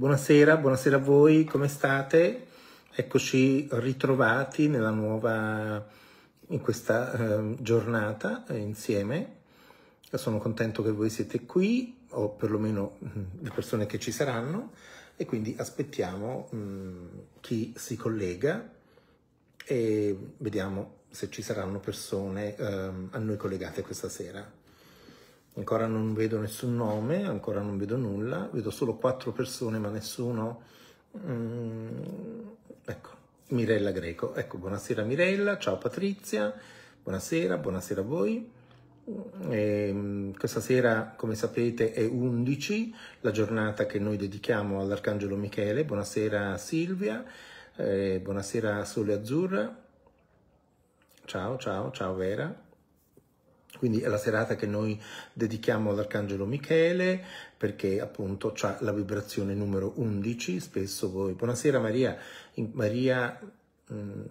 Buonasera, buonasera a voi, come state? Eccoci ritrovati nella nuova, in questa eh, giornata eh, insieme. Sono contento che voi siete qui, o perlomeno mh, mm, le persone che ci saranno, e quindi aspettiamo mh, mm, chi si collega e vediamo se ci saranno persone eh, a noi collegate questa sera. Ancora non vedo nessun nome, ancora non vedo nulla, vedo solo quattro persone ma nessuno... Mm, ecco, Mirella Greco. Ecco, buonasera Mirella, ciao Patrizia, buonasera, buonasera a voi. E ehm, questa sera, come sapete, è 11, la giornata che noi dedichiamo all'Arcangelo Michele. Buonasera Silvia, eh, buonasera Sole Azzurra. Ciao, ciao, ciao Vera. Quindi è la serata che noi dedichiamo all'Arcangelo Michele perché appunto ha la vibrazione numero 11, spesso voi. Buonasera Maria, Maria mm,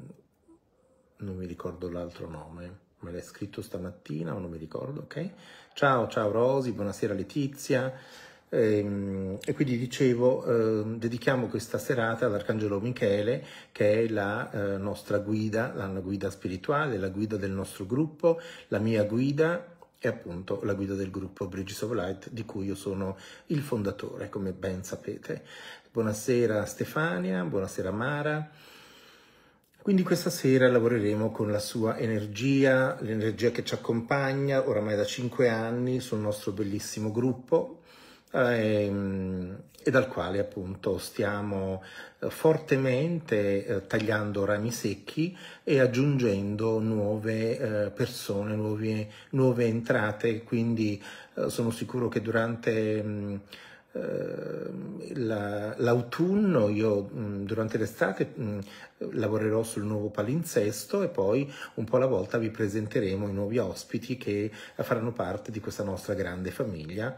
non mi ricordo l'altro nome, me l'hai scritto stamattina o non mi ricordo, ok? Ciao, ciao Rosi, buonasera Letizia. Ehm, e quindi dicevo, ehm, dedichiamo questa serata all'Arcangelo Michele, che è la eh, nostra guida, la guida spirituale, la guida del nostro gruppo, la mia guida e appunto la guida del gruppo Bridges of Light, di cui io sono il fondatore, come ben sapete. Buonasera Stefania, buonasera Mara. Quindi questa sera lavoreremo con la sua energia, l'energia che ci accompagna oramai da 5 anni sul nostro bellissimo gruppo, ehm, e dal quale appunto stiamo eh, fortemente eh, tagliando rami secchi e aggiungendo nuove eh, persone, nuove, nuove, entrate, quindi eh, sono sicuro che durante mh, mm, eh, la, l'autunno, io mh, mm, durante l'estate mh, mm, lavorerò sul nuovo palinsesto e poi un po' alla volta vi presenteremo i nuovi ospiti che eh, faranno parte di questa nostra grande famiglia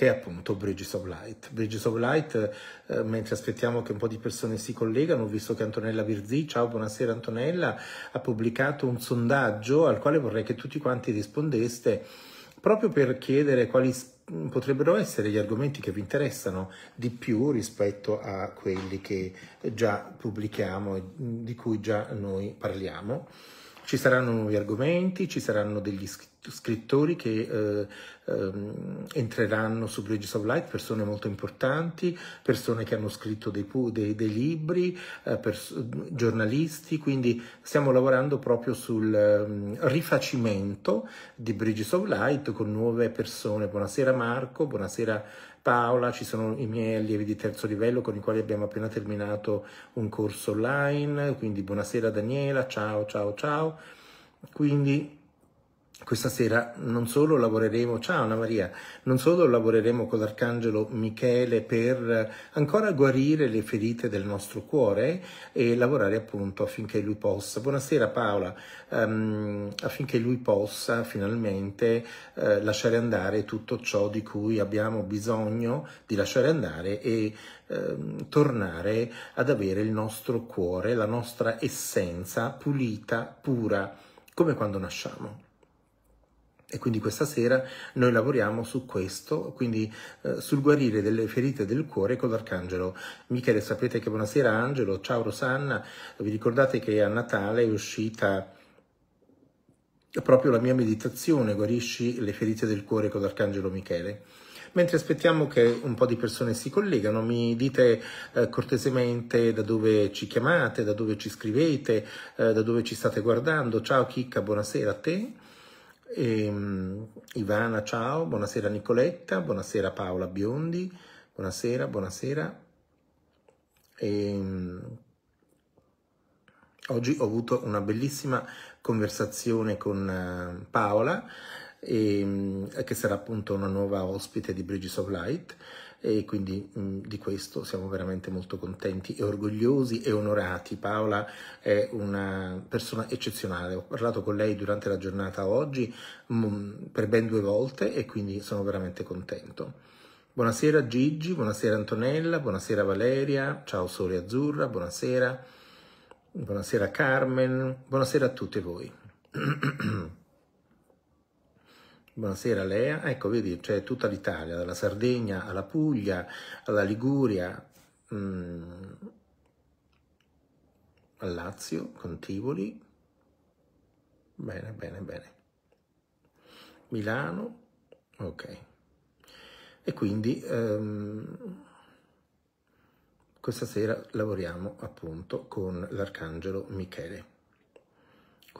che è appunto Bridges of Light. Bridges of Light, eh, mentre aspettiamo che un po' di persone si collegano, ho visto che Antonella Virzi, ciao, buonasera Antonella, ha pubblicato un sondaggio al quale vorrei che tutti quanti rispondeste proprio per chiedere quali potrebbero essere gli argomenti che vi interessano di più rispetto a quelli che già pubblichiamo e di cui già noi parliamo. Ci saranno nuovi argomenti, ci saranno degli iscritti scrittori che eh, ehm, entreranno su Bridges of Light, persone molto importanti, persone che hanno scritto dei, dei, dei libri, eh, giornalisti, quindi stiamo lavorando proprio sul ehm, rifacimento di Bridges of Light con nuove persone. Buonasera Marco, buonasera Paola, ci sono i miei allievi di terzo livello con i quali abbiamo appena terminato un corso online, quindi buonasera Daniela, ciao ciao ciao. Quindi questa sera non solo lavoreremo, ciao Anna Maria, non solo lavoreremo con l'Arcangelo Michele per ancora guarire le ferite del nostro cuore e lavorare appunto affinché lui possa, buonasera Paola, um, affinché lui possa finalmente uh, lasciare andare tutto ciò di cui abbiamo bisogno di lasciare andare e ehm, tornare ad avere il nostro cuore, la nostra essenza pulita, pura, come quando nasciamo. E quindi questa sera noi lavoriamo su questo, quindi eh, sul guarire delle ferite del cuore con l'Arcangelo. Michele, sapete che buonasera Angelo, ciao Rosanna, vi ricordate che a Natale è uscita proprio la mia meditazione, guarisci le ferite del cuore con l'Arcangelo Michele. Mentre aspettiamo che un po' di persone si collegano, mi dite eh, cortesemente da dove ci chiamate, da dove ci scrivete, eh, da dove ci state guardando. Ciao Chicca, buonasera a te. Ehm, Ivana, ciao, buonasera Nicoletta, buonasera Paola Biondi, buonasera, buonasera. Ehm, oggi ho avuto una bellissima conversazione con eh, Paola, ehm, che sarà appunto una nuova ospite di Bridges of Light, e quindi mh, mm, di questo siamo veramente molto contenti e orgogliosi e onorati. Paola è una persona eccezionale, ho parlato con lei durante la giornata oggi mh, mm, per ben due volte e quindi sono veramente contento. Buonasera Gigi, buonasera Antonella, buonasera Valeria, ciao Sole Azzurra, buonasera, buonasera Carmen, buonasera a tutti voi. Buonasera Lea, ecco vedi c'è tutta l'Italia, dalla Sardegna alla Puglia, alla Liguria, mh, mm, al Lazio, con Tivoli, bene, bene, bene, Milano, ok. E quindi um, questa sera lavoriamo appunto con l'Arcangelo Michele.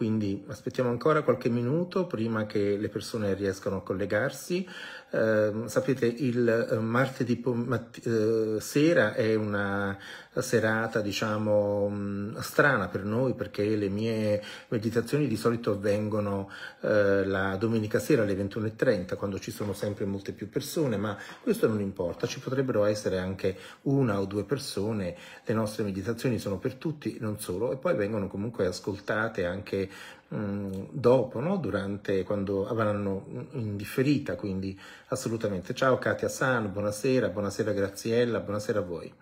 Quindi aspettiamo ancora qualche minuto prima che le persone riescano a collegarsi. Eh, sapete, il eh, martedì eh, sera è una serata, diciamo, mm, strana per noi perché le mie meditazioni di solito avvengono eh, la domenica sera alle 21.30 quando ci sono sempre molte più persone, ma questo non importa, ci potrebbero essere anche una o due persone, le nostre meditazioni sono per tutti, non solo, e poi vengono comunque ascoltate anche mm, dopo, no? durante quando avranno in differita, quindi assolutamente. Ciao Katia San, buonasera, buonasera Graziella, buonasera a voi.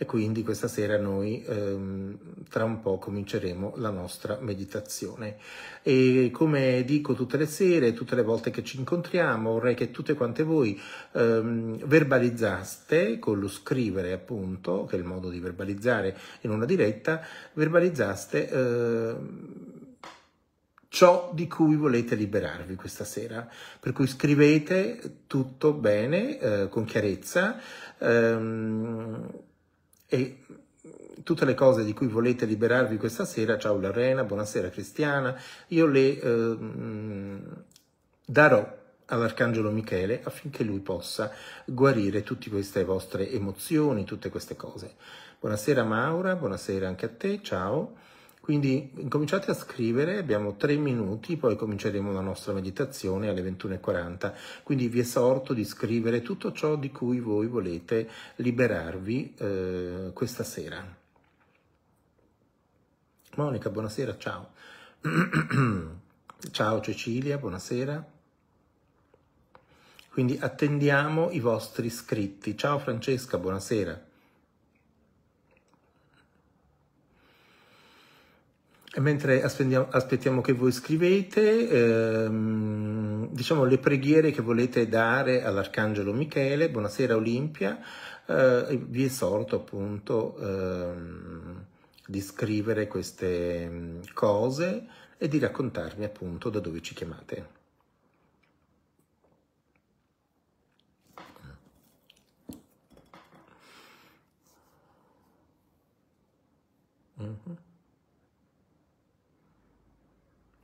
E quindi questa sera noi ehm, tra un po' cominceremo la nostra meditazione. E come dico tutte le sere, tutte le volte che ci incontriamo, vorrei che tutte quante voi ehm, verbalizzaste con lo scrivere, appunto, che è il modo di verbalizzare in una diretta, verbalizzaste. Ehm, ciò di cui volete liberarvi questa sera. Per cui scrivete tutto bene, eh, con chiarezza. Ehm, e mm, tutte le cose di cui volete liberarvi questa sera, ciao Lorena, buonasera Cristiana, io le eh, darò all'Arcangelo Michele affinché lui possa guarire tutte queste vostre emozioni, tutte queste cose. Buonasera Maura, buonasera anche a te, ciao. Quindi cominciate a scrivere, abbiamo tre minuti, poi cominceremo la nostra meditazione alle 21.40. Quindi vi esorto di scrivere tutto ciò di cui voi volete liberarvi eh, questa sera. Monica, buonasera, ciao. ciao Cecilia, buonasera. Quindi attendiamo i vostri iscritti. Ciao Francesca, buonasera. E mentre aspettiamo che voi scrivete, ehm, diciamo le preghiere che volete dare all'Arcangelo Michele, buonasera Olimpia, eh, vi esorto appunto ehm, di scrivere queste mm, cose e di raccontarmi appunto da dove ci chiamate. Mm-hmm.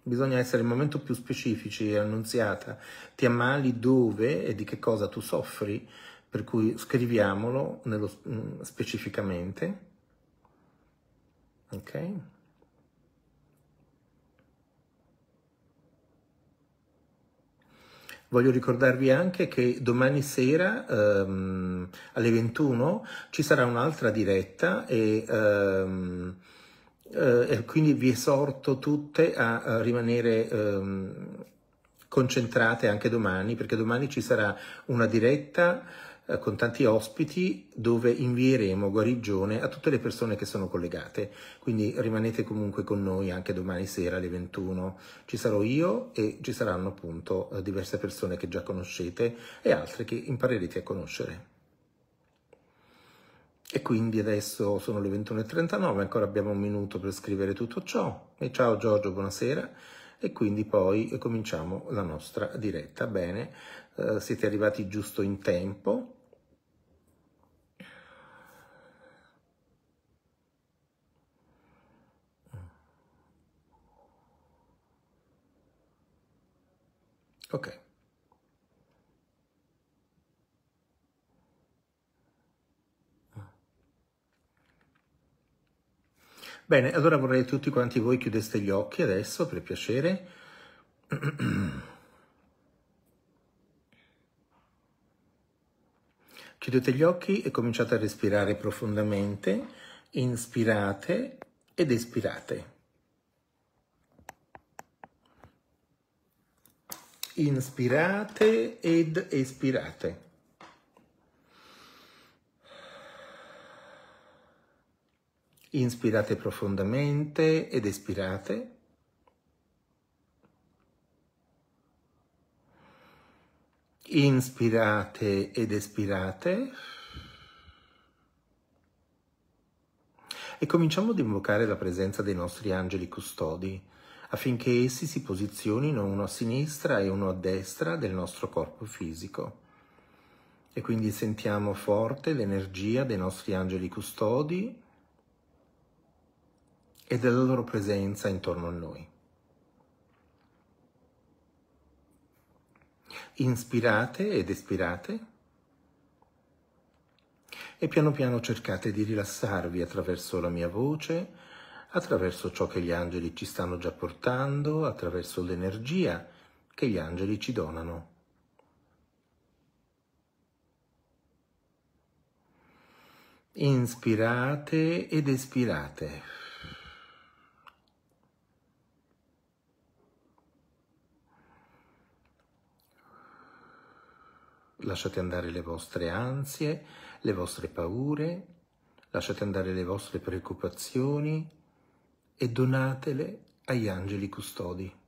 Bisogna essere il momento più specifici e annunziata. Ti ammali dove e di che cosa tu soffri, per cui scriviamolo nello, mm, specificamente. Ok? Voglio ricordarvi anche che domani sera ehm, alle 21 ci sarà un'altra diretta e ehm, eh, quindi vi esorto tutte a, a rimanere ehm, concentrate anche domani, perché domani ci sarà una diretta eh, con tanti ospiti dove invieremo guarigione a tutte le persone che sono collegate. Quindi rimanete comunque con noi anche domani sera alle 21. Ci sarò io e ci saranno appunto eh, diverse persone che già conoscete e altre che imparerete a conoscere. E quindi adesso sono le 21.39, ancora abbiamo un minuto per scrivere tutto ciò. E ciao Giorgio, buonasera. E quindi poi cominciamo la nostra diretta. Bene, eh, siete arrivati giusto in tempo. Ok. Bene, allora vorrei che tutti quanti voi chiudeste gli occhi adesso, per piacere. Chiudete gli occhi e cominciate a respirare profondamente, inspirate ed espirate. Inspirate ed espirate. Inspirate profondamente ed espirate. Inspirate ed espirate. E cominciamo ad invocare la presenza dei nostri angeli custodi affinché essi si posizionino uno a sinistra e uno a destra del nostro corpo fisico. E quindi sentiamo forte l'energia dei nostri angeli custodi e della loro presenza intorno a noi. Inspirate ed espirate e piano piano cercate di rilassarvi attraverso la mia voce, attraverso ciò che gli angeli ci stanno già portando, attraverso l'energia che gli angeli ci donano. Inspirate ed espirate. lasciate andare le vostre ansie, le vostre paure, lasciate andare le vostre preoccupazioni e donatele agli angeli custodi.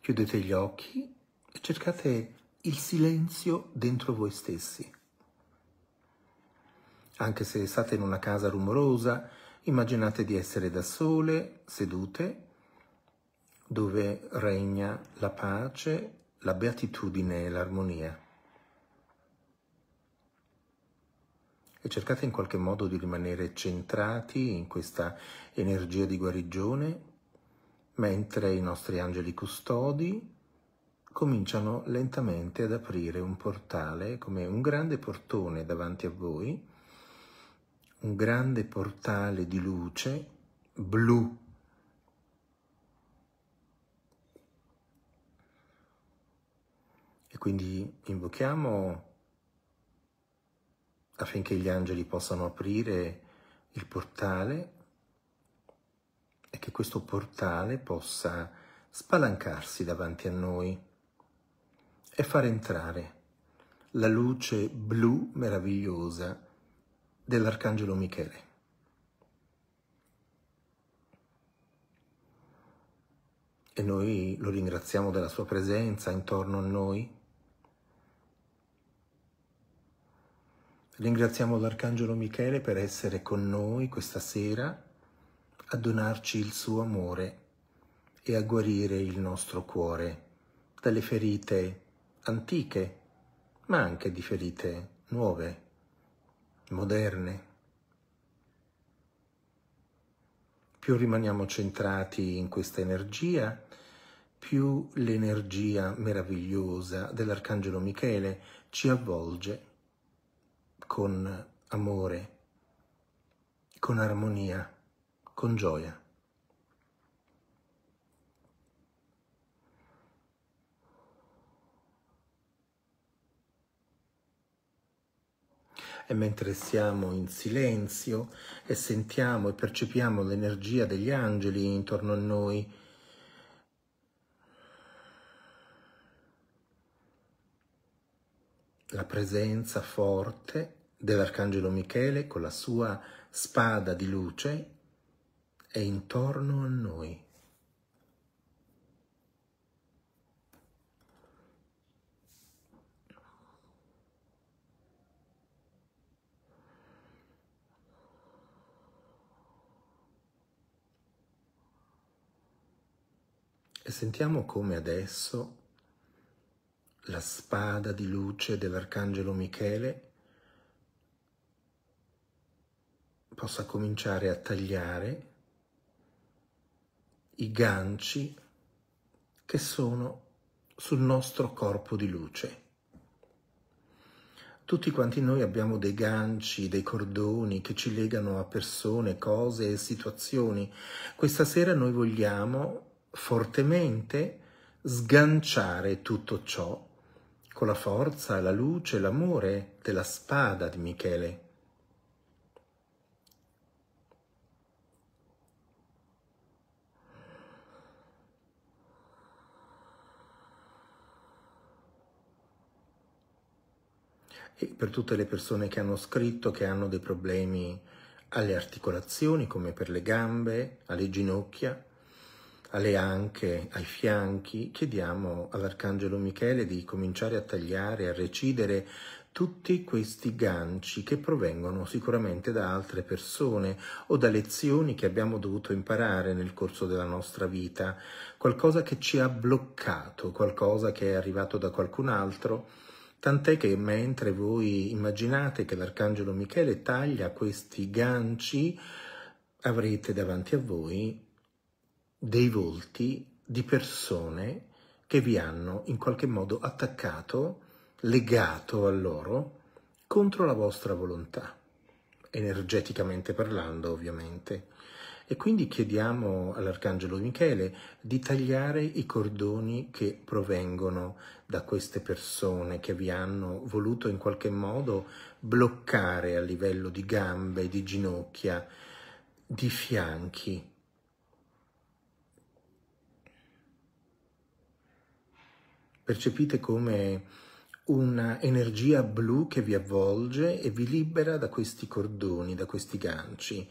Chiudete gli occhi e cercate il silenzio dentro voi stessi. Anche se state in una casa rumorosa, immaginate di essere da sole, sedute, dove regna la pace, la beatitudine e l'armonia. E cercate in qualche modo di rimanere centrati in questa energia di guarigione, mentre i nostri angeli custodi cominciano lentamente ad aprire un portale, come un grande portone davanti a voi, un grande portale di luce blu. E quindi invochiamo affinché gli angeli possano aprire il portale e che questo portale possa spalancarsi davanti a noi e far entrare la luce blu meravigliosa dell'Arcangelo Michele. E noi lo ringraziamo della sua presenza intorno a noi. Ringraziamo l'Arcangelo Michele per essere con noi questa sera, a donarci il suo amore e a guarire il nostro cuore dalle ferite antiche, ma anche di ferite nuove, moderne. Più rimaniamo centrati in questa energia, più l'energia meravigliosa dell'Arcangelo Michele ci avvolge con amore, con armonia, con gioia. e mentre siamo in silenzio e sentiamo e percepiamo l'energia degli angeli intorno a noi, la presenza forte dell'Arcangelo Michele con la sua spada di luce è intorno a noi. sentiamo come adesso la spada di luce dell'Arcangelo Michele possa cominciare a tagliare i ganci che sono sul nostro corpo di luce. Tutti quanti noi abbiamo dei ganci, dei cordoni che ci legano a persone, cose e situazioni. Questa sera noi vogliamo fortemente sganciare tutto ciò con la forza, la luce, l'amore della spada di Michele. E per tutte le persone che hanno scritto, che hanno dei problemi alle articolazioni, come per le gambe, alle ginocchia, alle anche, ai fianchi, chiediamo all'Arcangelo Michele di cominciare a tagliare, a recidere tutti questi ganci che provengono sicuramente da altre persone o da lezioni che abbiamo dovuto imparare nel corso della nostra vita, qualcosa che ci ha bloccato, qualcosa che è arrivato da qualcun altro, tant'è che mentre voi immaginate che l'Arcangelo Michele taglia questi ganci, avrete davanti a voi dei volti di persone che vi hanno in qualche modo attaccato, legato a loro, contro la vostra volontà, energeticamente parlando ovviamente. E quindi chiediamo all'Arcangelo Michele di tagliare i cordoni che provengono da queste persone che vi hanno voluto in qualche modo bloccare a livello di gambe, di ginocchia, di fianchi, Percepite come un'energia blu che vi avvolge e vi libera da questi cordoni, da questi ganci.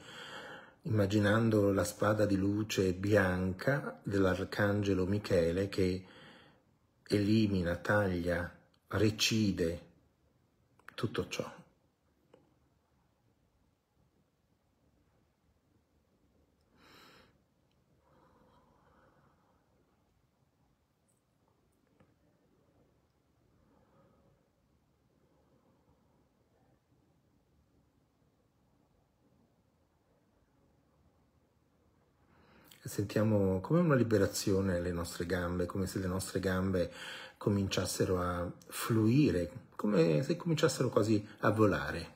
Immaginando la spada di luce bianca dell'arcangelo Michele che elimina, taglia, recide tutto ciò. sentiamo come una liberazione le nostre gambe, come se le nostre gambe cominciassero a fluire, come se cominciassero quasi a volare.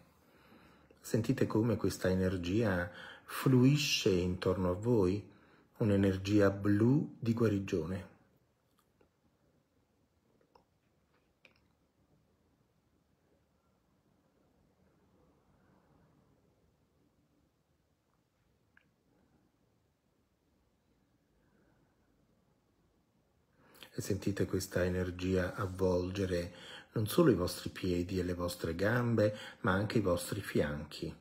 Sentite come questa energia fluisce intorno a voi, un'energia blu di guarigione. sentite questa energia avvolgere non solo i vostri piedi e le vostre gambe, ma anche i vostri fianchi.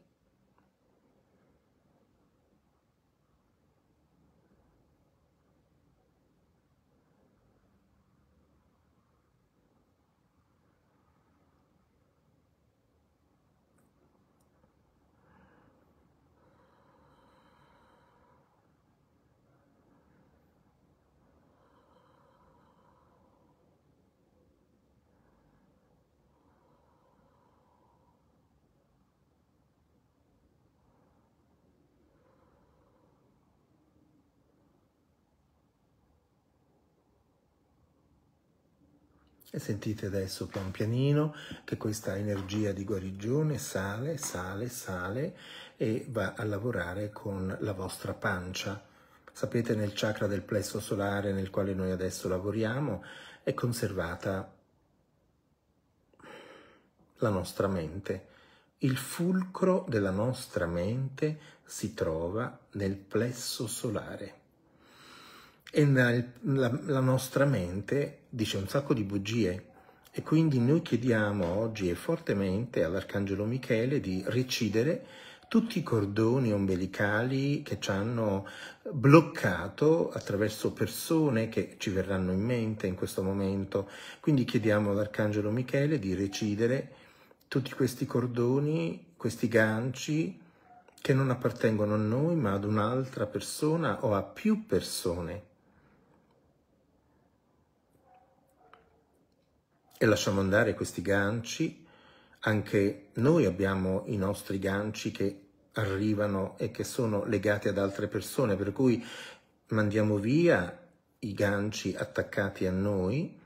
E sentite adesso pian pianino che questa energia di guarigione sale, sale, sale e va a lavorare con la vostra pancia. Sapete nel chakra del plesso solare nel quale noi adesso lavoriamo è conservata la nostra mente. Il fulcro della nostra mente si trova nel plesso solare e la, la, la nostra mente dice un sacco di bugie. E quindi noi chiediamo oggi e fortemente all'Arcangelo Michele di recidere tutti i cordoni ombelicali che ci hanno bloccato attraverso persone che ci verranno in mente in questo momento. Quindi chiediamo all'Arcangelo Michele di recidere tutti questi cordoni, questi ganci che non appartengono a noi ma ad un'altra persona o a più persone. e lasciamo andare questi ganci. Anche noi abbiamo i nostri ganci che arrivano e che sono legati ad altre persone, per cui mandiamo via i ganci attaccati a noi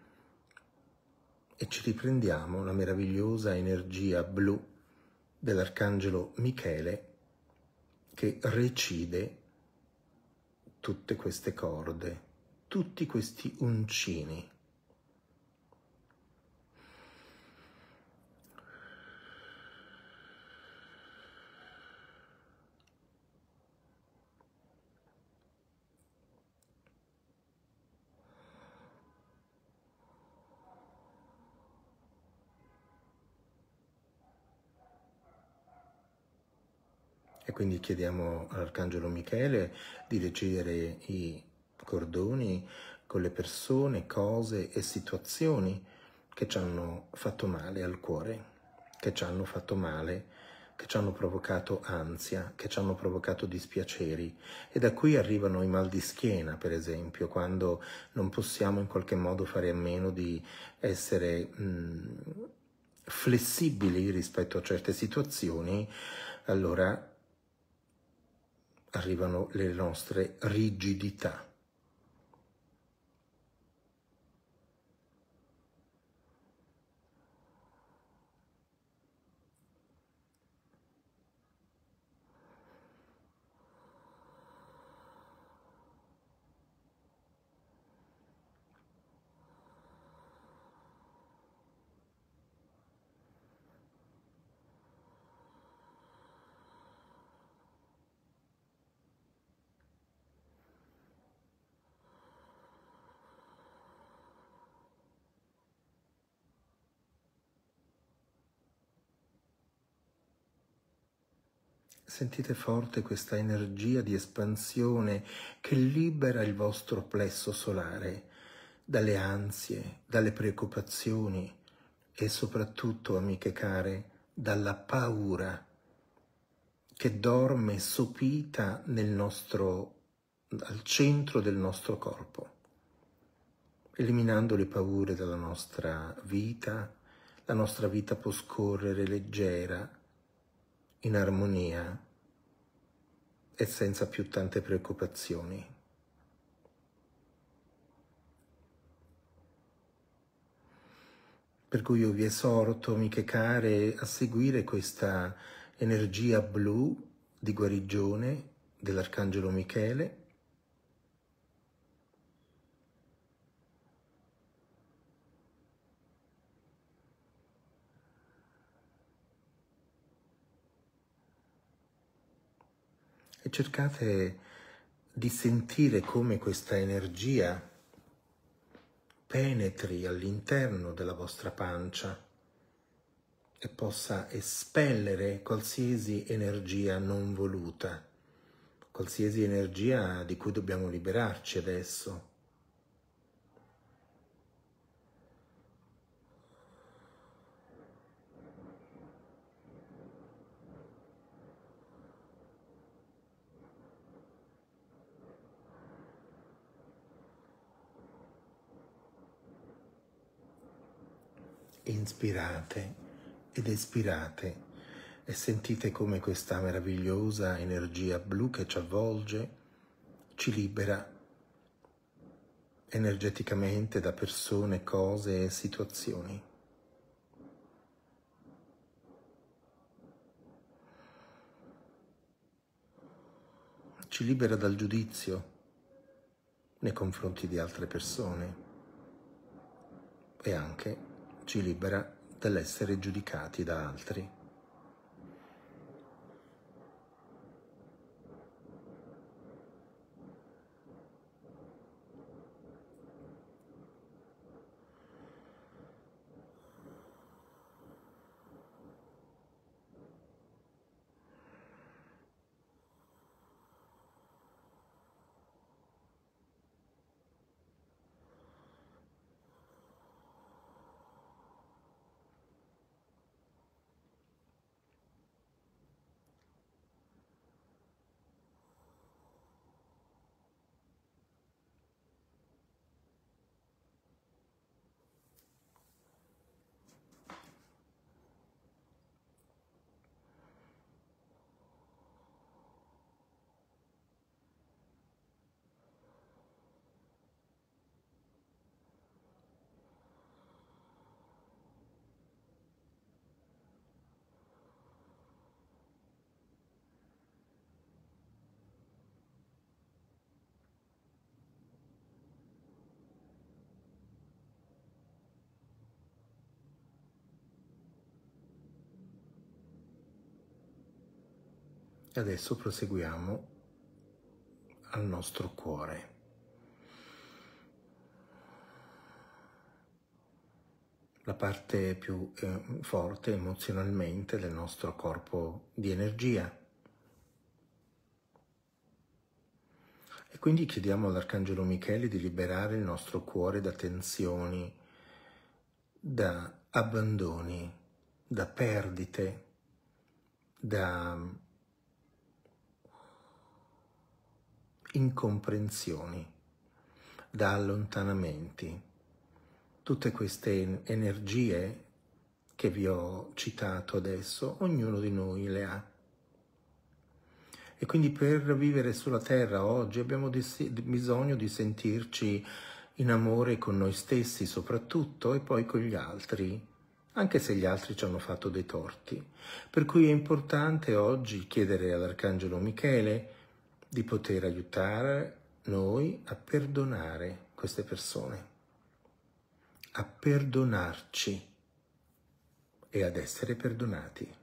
e ci riprendiamo la meravigliosa energia blu dell'arcangelo Michele che recide tutte queste corde, tutti questi uncini. Quindi chiediamo all'Arcangelo Michele di leggere i cordoni con le persone, cose e situazioni che ci hanno fatto male al cuore, che ci hanno fatto male, che ci hanno provocato ansia, che ci hanno provocato dispiaceri. E da qui arrivano i mal di schiena, per esempio, quando non possiamo in qualche modo fare a meno di essere mh, mm, flessibili rispetto a certe situazioni, allora arrivano le nostre rigidità. Sentite forte questa energia di espansione che libera il vostro plesso solare dalle ansie, dalle preoccupazioni e soprattutto, amiche care, dalla paura che dorme sopita nel nostro, al centro del nostro corpo, eliminando le paure dalla nostra vita, la nostra vita può scorrere leggera, in armonia e senza più tante preoccupazioni. Per cui io vi esorto, amiche care, a seguire questa energia blu di guarigione dell'Arcangelo Michele e cercate di sentire come questa energia penetri all'interno della vostra pancia e possa espellere qualsiasi energia non voluta, qualsiasi energia di cui dobbiamo liberarci adesso inspirate ed espirate e sentite come questa meravigliosa energia blu che ci avvolge ci libera energeticamente da persone, cose e situazioni. Ci libera dal giudizio nei confronti di altre persone e anche ci libera dall'essere giudicati da altri. E adesso proseguiamo al nostro cuore. La parte più eh, forte emozionalmente del nostro corpo di energia. E quindi chiediamo all'Arcangelo Michele di liberare il nostro cuore da tensioni, da abbandoni, da perdite, da incomprensioni, da allontanamenti. Tutte queste energie che vi ho citato adesso, ognuno di noi le ha. E quindi per vivere sulla terra oggi abbiamo di, bisogno di sentirci in amore con noi stessi soprattutto e poi con gli altri, anche se gli altri ci hanno fatto dei torti. Per cui è importante oggi chiedere all'Arcangelo Michele di poter aiutare noi a perdonare queste persone, a perdonarci e ad essere perdonati.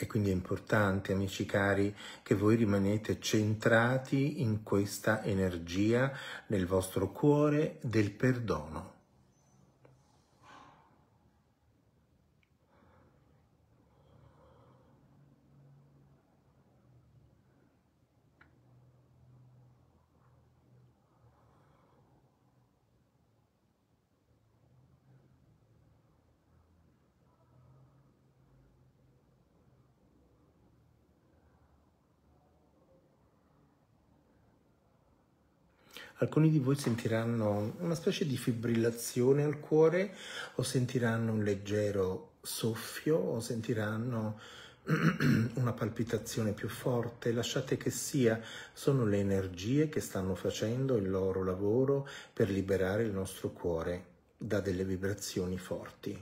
E quindi è importante, amici cari, che voi rimanete centrati in questa energia nel vostro cuore del perdono. Alcuni di voi sentiranno una specie di fibrillazione al cuore o sentiranno un leggero soffio o sentiranno una palpitazione più forte, lasciate che sia, sono le energie che stanno facendo il loro lavoro per liberare il nostro cuore da delle vibrazioni forti.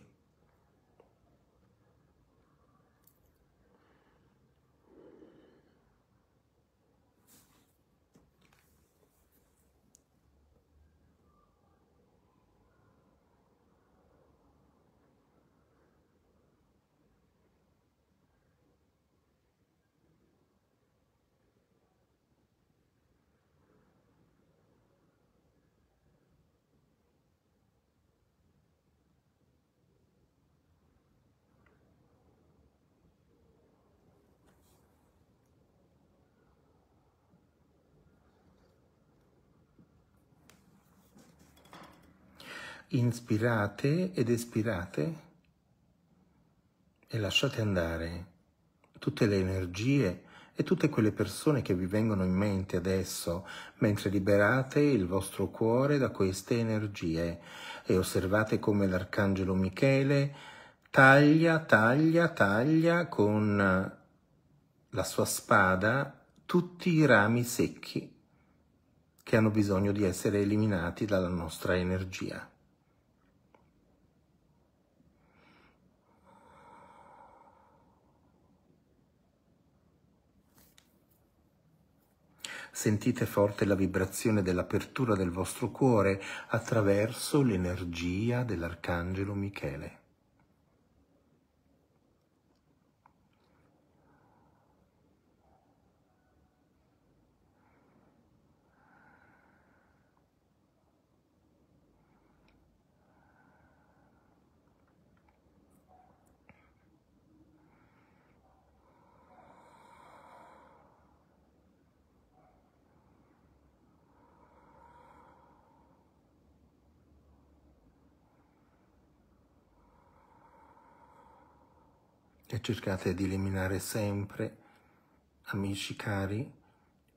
inspirate ed espirate e lasciate andare tutte le energie e tutte quelle persone che vi vengono in mente adesso, mentre liberate il vostro cuore da queste energie e osservate come l'arcangelo Michele taglia, taglia, taglia con la sua spada tutti i rami secchi che hanno bisogno di essere eliminati dalla nostra energia. Sentite forte la vibrazione dell'apertura del vostro cuore attraverso l'energia dell'Arcangelo Michele. cercate di eliminare sempre, amici cari,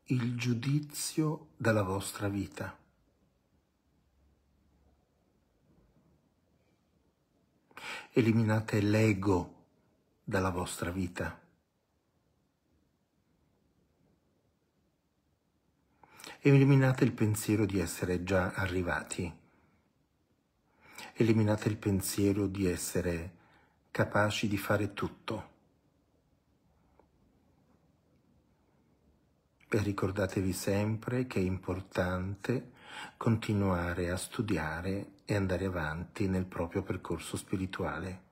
il giudizio dalla vostra vita. Eliminate l'ego dalla vostra vita. Eliminate il pensiero di essere già arrivati. Eliminate il pensiero di essere capaci di fare tutto. E ricordatevi sempre che è importante continuare a studiare e andare avanti nel proprio percorso spirituale.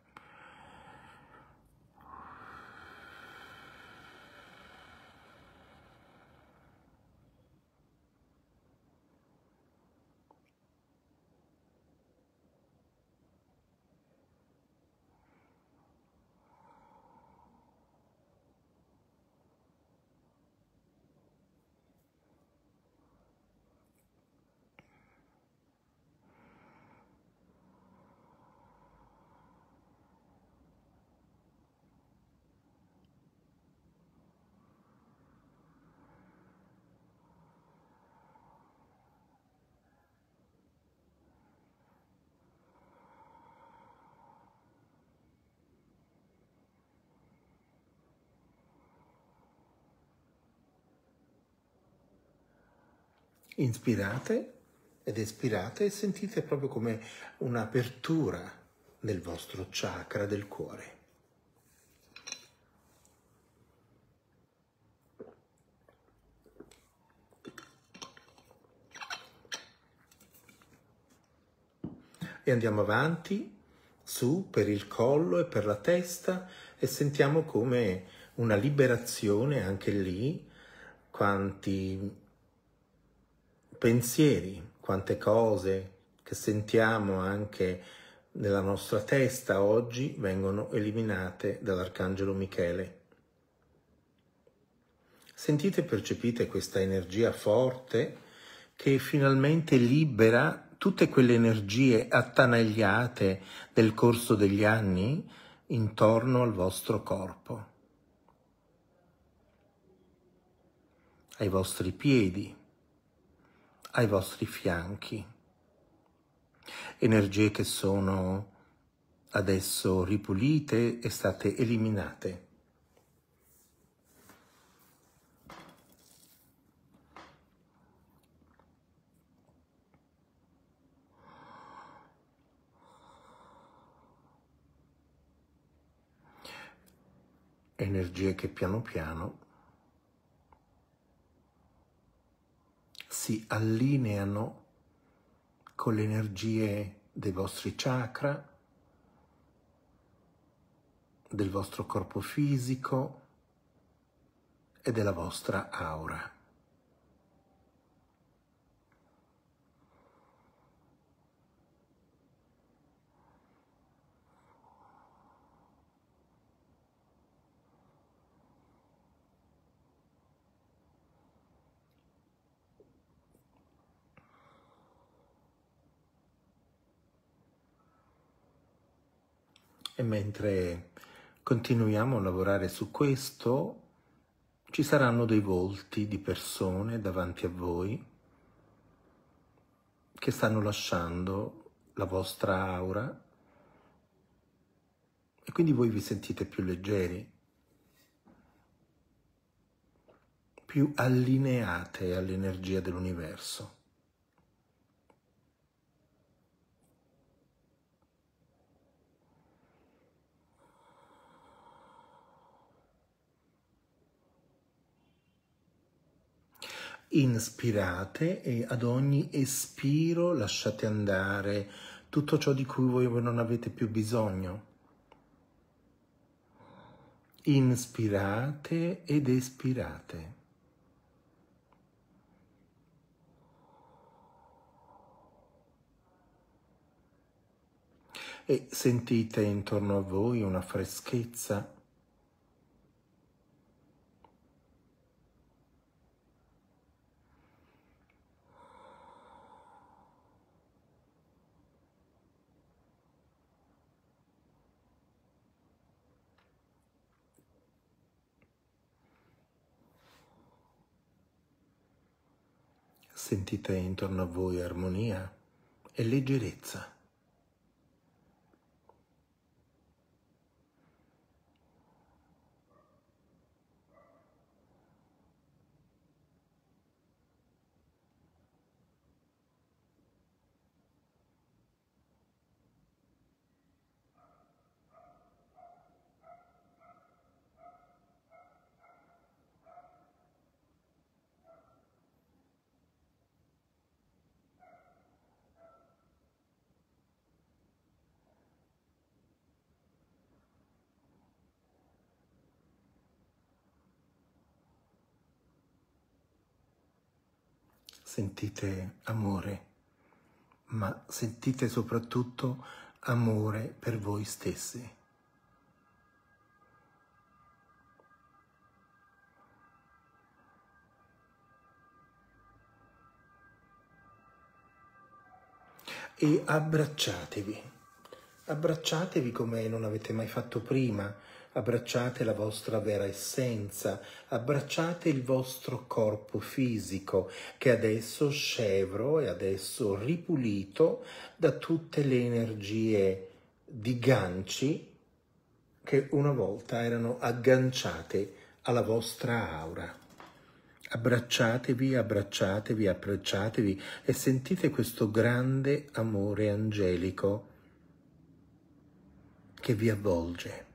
inspirate ed espirate e sentite proprio come un'apertura del vostro chakra del cuore. E andiamo avanti su per il collo e per la testa e sentiamo come una liberazione anche lì quanti pensieri, quante cose che sentiamo anche nella nostra testa oggi vengono eliminate dall'Arcangelo Michele. Sentite e percepite questa energia forte che finalmente libera tutte quelle energie attanagliate del corso degli anni intorno al vostro corpo, ai vostri piedi, ai vostri fianchi. Energie che sono adesso ripulite e state eliminate. energie che piano piano si allineano con le energie dei vostri chakra, del vostro corpo fisico e della vostra aura. E mentre continuiamo a lavorare su questo, ci saranno dei volti di persone davanti a voi che stanno lasciando la vostra aura e quindi voi vi sentite più leggeri, più allineate all'energia dell'universo. inspirate e ad ogni espiro lasciate andare tutto ciò di cui voi non avete più bisogno. Inspirate ed espirate. E sentite intorno a voi una freschezza Sentite intorno a voi armonia e leggerezza. sentite amore, ma sentite soprattutto amore per voi stessi. E abbracciatevi, abbracciatevi come non avete mai fatto prima, abbracciate la vostra vera essenza, abbracciate il vostro corpo fisico che adesso scevro e adesso ripulito da tutte le energie di ganci che una volta erano agganciate alla vostra aura. Abbracciatevi, abbracciatevi, abbracciatevi e sentite questo grande amore angelico che vi avvolge.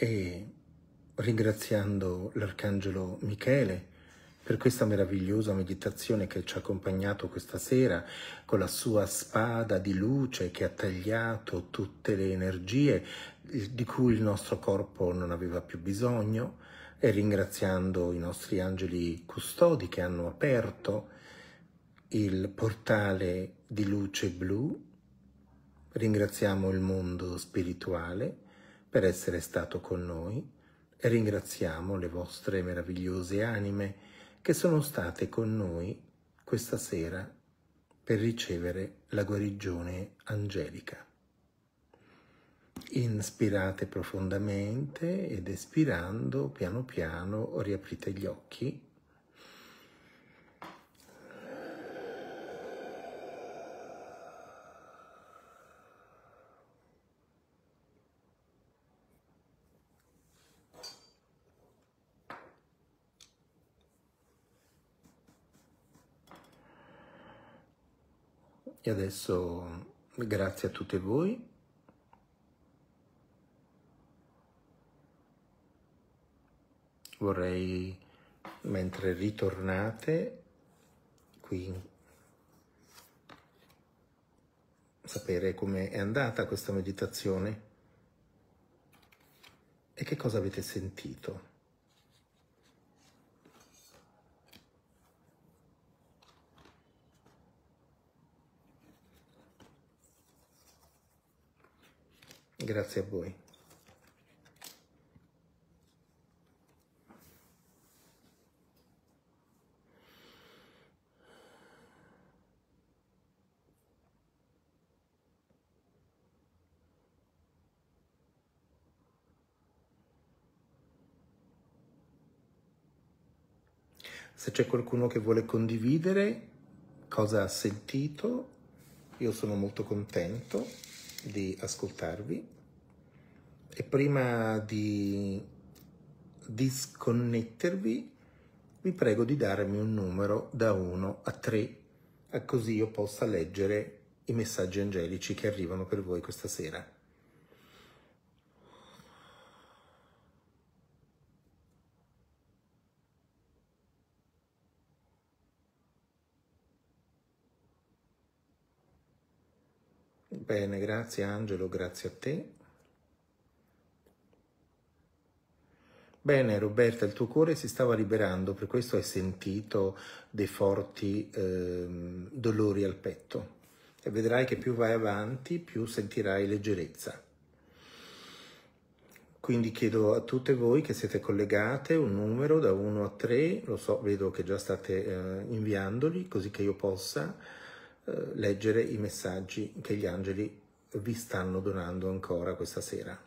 e ringraziando l'Arcangelo Michele per questa meravigliosa meditazione che ci ha accompagnato questa sera con la sua spada di luce che ha tagliato tutte le energie di cui il nostro corpo non aveva più bisogno e ringraziando i nostri angeli custodi che hanno aperto il portale di luce blu, ringraziamo il mondo spirituale per essere stato con noi e ringraziamo le vostre meravigliose anime che sono state con noi questa sera per ricevere la guarigione angelica. Inspirate profondamente ed espirando piano piano riaprite gli occhi E adesso grazie a tutte voi. Vorrei, mentre ritornate qui, sapere come è andata questa meditazione e che cosa avete sentito. Grazie a voi. Se c'è qualcuno che vuole condividere cosa ha sentito, io sono molto contento di ascoltarvi e prima di disconnettervi vi prego di darmi un numero da 1 a 3 così io possa leggere i messaggi angelici che arrivano per voi questa sera. Bene, grazie Angelo, grazie a te. Bene, Roberta, il tuo cuore si stava liberando, per questo hai sentito dei forti eh, dolori al petto. E vedrai che più vai avanti, più sentirai leggerezza. Quindi chiedo a tutte voi che siete collegate un numero da 1 a 3, lo so, vedo che già state eh, inviandoli, così che io possa eh, leggere i messaggi che gli angeli vi stanno donando ancora questa sera.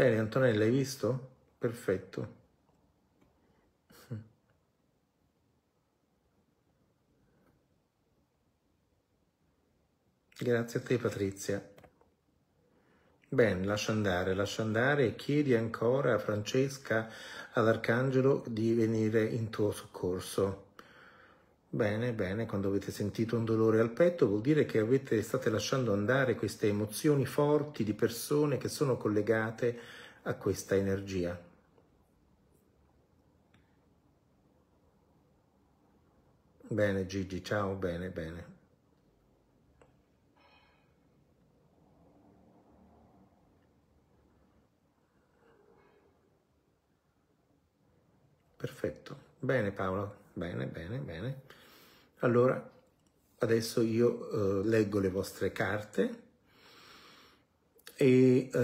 Bene, Antonella, hai visto? Perfetto. Grazie a te Patrizia. Bene, lascia andare, lascia andare e chiedi ancora a Francesca, ad Arcangelo, di venire in tuo soccorso. Bene, bene, quando avete sentito un dolore al petto vuol dire che avete, state lasciando andare queste emozioni forti di persone che sono collegate a questa energia. Bene Gigi, ciao, bene, bene. Perfetto, bene Paolo, bene, bene, bene. Allora, adesso io eh, leggo le vostre carte e... Eh,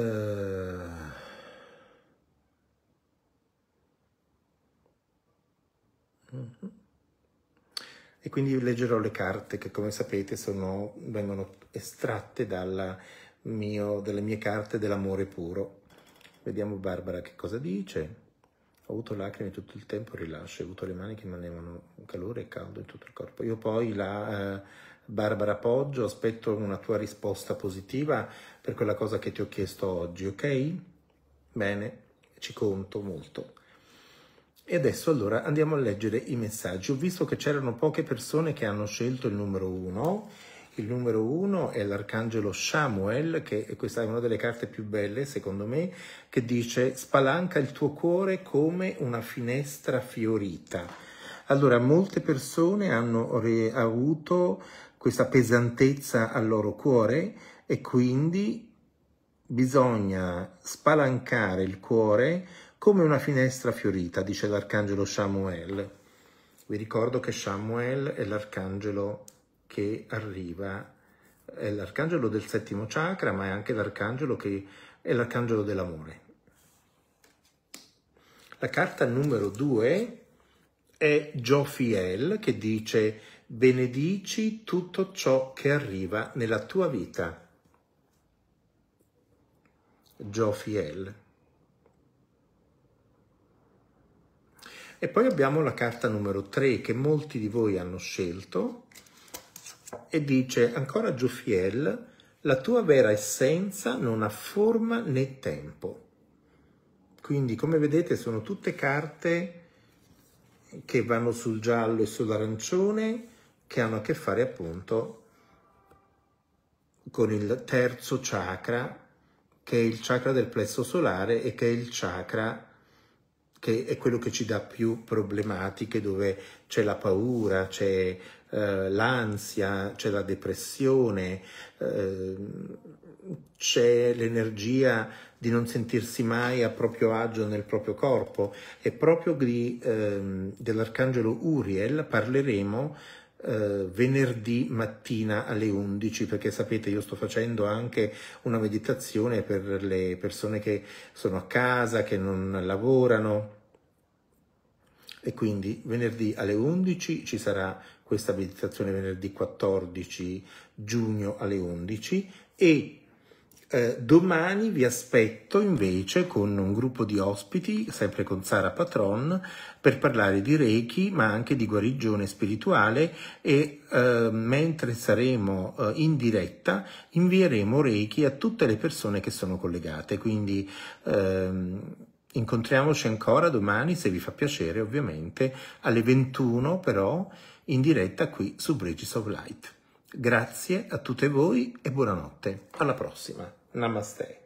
mhm. E quindi leggerò le carte che, come sapete, sono, vengono estratte dalla mio, dalle mie carte dell'amore puro. Vediamo Barbara che cosa dice. Ho avuto lacrime tutto il tempo, rilascio, ho avuto le mani che emanevano calore e caldo in tutto il corpo. Io poi la eh, Barbara Poggio aspetto una tua risposta positiva per quella cosa che ti ho chiesto oggi, ok? Bene, ci conto molto. E adesso allora andiamo a leggere i messaggi. Ho visto che c'erano poche persone che hanno scelto il numero 1 il numero uno è l'arcangelo Samuel, che questa è una delle carte più belle, secondo me, che dice spalanca il tuo cuore come una finestra fiorita. Allora, molte persone hanno avuto questa pesantezza al loro cuore e quindi bisogna spalancare il cuore come una finestra fiorita, dice l'arcangelo Samuel. Vi ricordo che Samuel è l'arcangelo che arriva, è l'arcangelo del settimo chakra, ma è anche l'arcangelo che è l'arcangelo dell'amore. La carta numero due è Giofiel che dice benedici tutto ciò che arriva nella tua vita. Giofiel. E poi abbiamo la carta numero 3 che molti di voi hanno scelto e dice ancora Giuffiel, la tua vera essenza non ha forma né tempo. Quindi come vedete sono tutte carte che vanno sul giallo e sull'arancione che hanno a che fare appunto con il terzo chakra che è il chakra del plesso solare e che è il chakra che è quello che ci dà più problematiche dove c'è la paura, c'è eh, l'ansia, c'è la depressione, eh, c'è l'energia di non sentirsi mai a proprio agio nel proprio corpo e proprio di, ehm, dell'arcangelo Uriel parleremo eh, venerdì mattina alle 11 perché sapete io sto facendo anche una meditazione per le persone che sono a casa, che non lavorano e quindi venerdì alle 11 ci sarà questa meditazione venerdì 14 giugno alle 11 e eh, domani vi aspetto invece con un gruppo di ospiti, sempre con Sara Patron, per parlare di Reiki ma anche di guarigione spirituale e eh, mentre saremo eh, in diretta invieremo Reiki a tutte le persone che sono collegate. Quindi ehm, incontriamoci ancora domani se vi fa piacere ovviamente alle 21 però in diretta qui su Bridges of Light. Grazie a tutte voi e buonanotte. Alla prossima. Namaste.